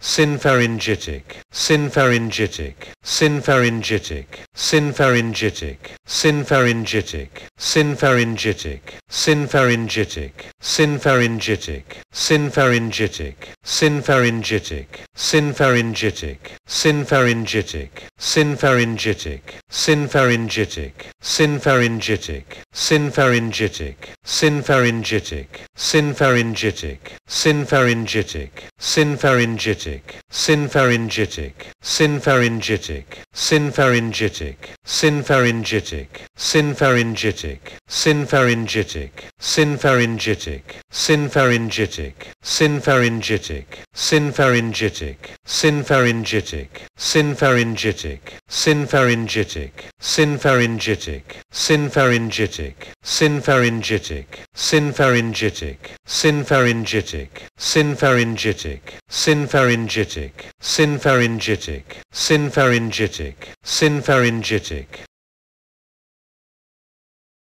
Synpharyngitic, synpharyngitic, synpharyngitic, synpharyngitic, synpharyngitic, synpharyngitic, synpharyngitic, synpharyngitic, synpharyngitic, synpharyngitic, synpharyngitic, synpharyngitic, synpharyngitic, Synpharyngitic, synpharyngitic, synpharyngitic, synpharyngitic, synpharyngitic, synpharyngitic, synpharyngitic, Synpharyngitic, synpharyngitic, synpharyngitic, synpharyngitic, synpharyngitic, synpharyngitic, synpharyngitic, synpharyngitic, synpharyngitic, synpharyngitic, synpharyngitic, synpharyngitic, synpharyngitic, synpharyngitic, synpharyngitic, synpharyngitic, synpharyngitic, synpharyngitic, synpharyngitic, synpharyngitic, synpharyngitic, synpharyngitic, synpharyngitic, synpharyngitic,